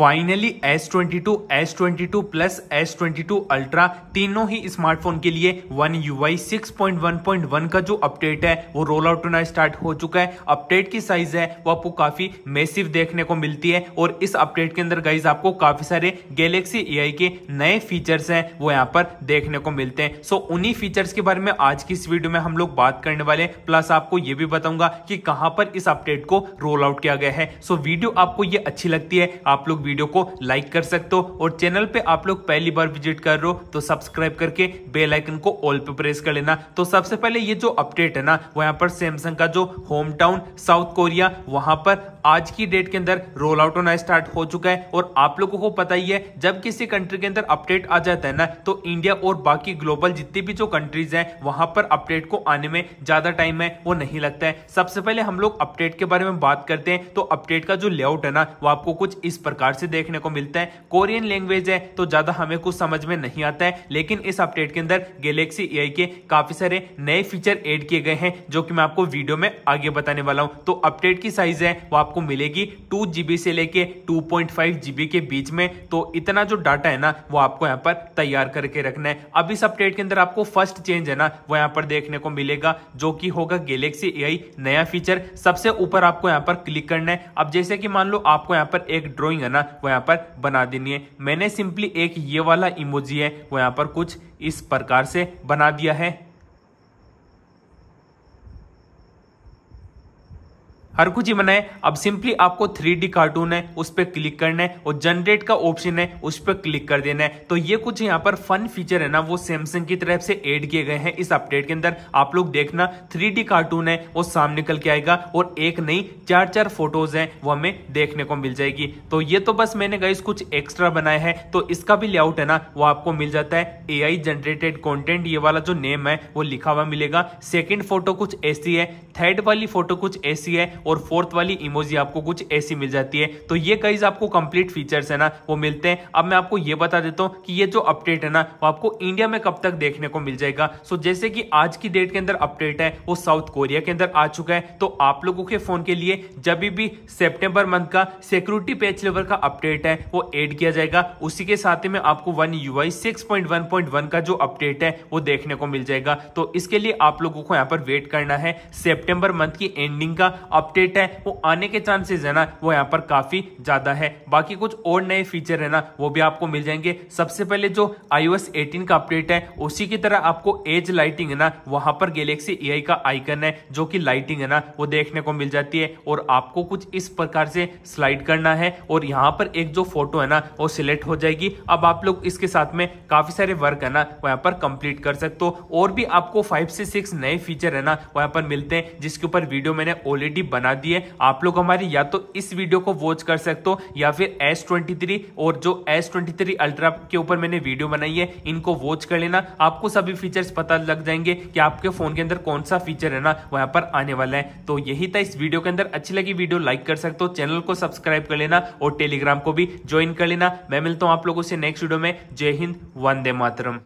finally S22, S22 plus S22 ultra तीनों ही smartphone के लिए वन यूआई 6.1.1 का जो अपडेट है वो रोल आउट होना स्टार्ट हो चुका है अपडेट की साइज है वो आपको काफी मेसिव देखने को मिलती है और इस अपडेट के अंदर गाइज आपको काफी सारे गैलेक्सी ए के नए फीचर्स हैं वो यहाँ पर देखने को मिलते हैं सो उन्हीं फीचर्स के बारे में आज की इस वीडियो में हम लोग बात करने वाले हैं प्लस आपको ये भी बताऊंगा कि कहाँ पर इस अपडेट को रोल आउट किया गया है सो वीडियो आपको ये अच्छी लगती है आप लोग वीडियो को लाइक कर सकते हो और चैनल पे आप लोग पहली बार विजिट कर रहे हो तो सब्सक्राइब करके बेल आइकन को ऑल पे प्रेस कर लेना तो सबसे पहले ये जो अपडेट है ना यहाँ पर सैमसंग का जो होम टाउन साउथ कोरिया वहां पर आज की डेट के अंदर रोल आउट होना स्टार्ट हो चुका है और आप लोगों को पता ही है जब किसी कंट्री के अंदर अपडेट आ जाता है ना तो इंडिया और बाकी ग्लोबल जितनी भी जो कंट्रीज हैं वहां पर अपडेट को आने में ज्यादा टाइम है वो नहीं लगता है सबसे पहले हम लोग अपडेट के बारे में बात करते हैं तो अपडेट का जो लेआउट है ना वो आपको कुछ इस प्रकार से देखने को मिलता है कोरियन लैंग्वेज है तो ज्यादा हमें कुछ समझ में नहीं आता है लेकिन इस अपडेट के अंदर गैलेक्सी ए के काफी सारे नए फीचर एड किए गए हैं जो कि मैं आपको वीडियो में आगे बताने वाला हूँ तो अपडेट की साइज है वो आप आपको मिलेगी टू जीबी से लेके टू पॉइंट फाइव जीबी के बीच में तो इतना जो डाटा है ना वो आपको यहाँ पर तैयार करके रखना है अब इस अपडेट के अंदर आपको फर्स्ट चेंज है ना वो यहाँ पर देखने को मिलेगा जो कि होगा गैलेक्सी ए नया फीचर सबसे ऊपर आपको यहाँ पर क्लिक करना है अब जैसे कि मान लो आपको यहाँ पर एक ड्रॉइंग है ना वो यहाँ पर बना देनी है मैंने सिंपली एक ये वाला इमोजी है वो यहाँ पर कुछ इस प्रकार से बना दिया है हर कुछ ही बनाए अब सिंपली आपको थ्री डी कार्टून है उस पर क्लिक करना है और जनरेट का ऑप्शन है उस पर क्लिक कर देना है तो ये कुछ यहाँ पर फन फीचर है ना वो सैमसंग की तरफ से ऐड किए गए हैं इस अपडेट के अंदर आप लोग देखना थ्री डी कार्टून है वो सामने निकल के आएगा और एक नई चार चार फोटोज है वो हमें देखने को मिल जाएगी तो ये तो बस मैंने गाइस कुछ एक्स्ट्रा बनाया है तो इसका भी लेआउट है ना वो आपको मिल जाता है ए जनरेटेड कॉन्टेंट ये वाला जो नेम है वो लिखा हुआ मिलेगा सेकेंड फोटो कुछ ऐसी है थर्ड वाली फोटो कुछ ऐसी है और फोर्थ वाली इमोजी आपको कुछ ऐसी मिल जाती है तो ये कई आपको कंप्लीट फीचर्स है ना वो मिलते हैं अब मैं आपको ये बता देता हूँ कि ये जो अपडेट है ना वो आपको इंडिया में कब तक देखने को मिल जाएगा सो जैसे कि आज की डेट के अंदर अपडेट है वो साउथ कोरिया के अंदर आ चुका है तो आप लोगों के फोन के लिए जब भी सेप्टेम्बर मंथ का सिक्योरिटी पैच लेवल का अपडेट है वो एड किया जाएगा उसी के साथ ही में आपको वन यू आई का जो अपडेट है वो देखने को मिल जाएगा तो इसके लिए आप लोगों को यहाँ पर वेट करना है सेप्टेम्बर मंथ की एंडिंग का अपडेट है वो आने के चांसेस है ना वो यहाँ पर काफी ज्यादा है बाकी कुछ और नए फीचर है ना वो भी आपको मिल जाएंगे सबसे पहले जो iOS 18 का अपडेट है उसी की तरह आपको एज लाइटिंग है ना वहां पर गैलेक्सी ए का आइकन है जो कि लाइटिंग है ना वो देखने को मिल जाती है और आपको कुछ इस प्रकार से स्लाइड करना है और यहाँ पर एक जो फोटो है ना वो सिलेक्ट हो जाएगी अब आप लोग इसके साथ में काफी सारे वर्क है ना वहां पर कंप्लीट कर सकते हो और भी आपको फाइव से सिक्स नए फीचर है ना वहां पर मिलते हैं जिसके ऊपर वीडियो मैंने ऑलरेडी बना बना दिए आप लोग हमारी या तो इस वीडियो को वॉच कर सकते हो या फिर एस और जो एस अल्ट्रा के ऊपर मैंने वीडियो बनाई है इनको वॉच कर लेना आपको सभी फीचर्स पता लग जाएंगे कि आपके फोन के अंदर कौन सा फीचर है ना वहां पर आने वाला है तो यही था इस वीडियो के अंदर अच्छी लगी वीडियो लाइक कर सकते हो चैनल को सब्सक्राइब कर लेना और टेलीग्राम को भी ज्वाइन कर लेना मैं मिलता हूँ आप लोगों से नेक्स्ट वीडियो में जय हिंद वंदे मातरम